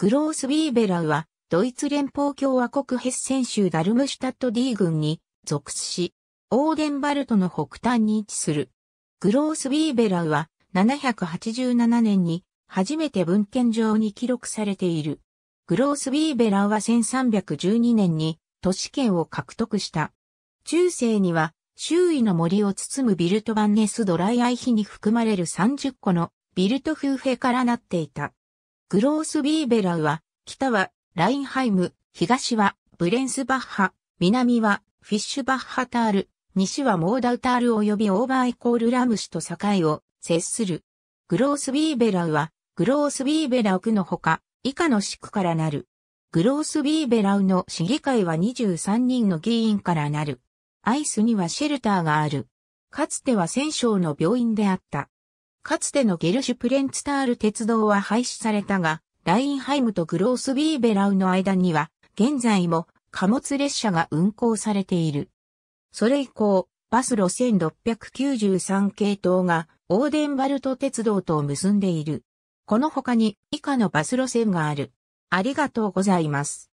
グロースビーベラウは、ドイツ連邦共和国ヘッセン州ダルムシュタット D 郡に属し、オーデンバルトの北端に位置する。グロースビーベラウは、787年に、初めて文献上に記録されている。グロースビーベラウは1312年に、都市圏を獲得した。中世には、周囲の森を包むビルトバンネスドライアイヒに含まれる30個のビルトフーフェからなっていた。グロースビーベラウは、北はラインハイム、東はブレンスバッハ、南はフィッシュバッハタール、西はモーダウタール及びオーバーイコールラムシと境を接する。グロースビーベラウは、グロースビーベラウ区のほか、以下の市区からなる。グロースビーベラウの市議会は23人の議員からなる。アイスにはシェルターがある。かつては戦勝の病院であった。かつてのゲルシュプレンツタール鉄道は廃止されたが、ラインハイムとグロースビーベラウの間には、現在も貨物列車が運行されている。それ以降、バス路線693系統が、オーデンバルト鉄道と結んでいる。この他に以下のバス路線がある。ありがとうございます。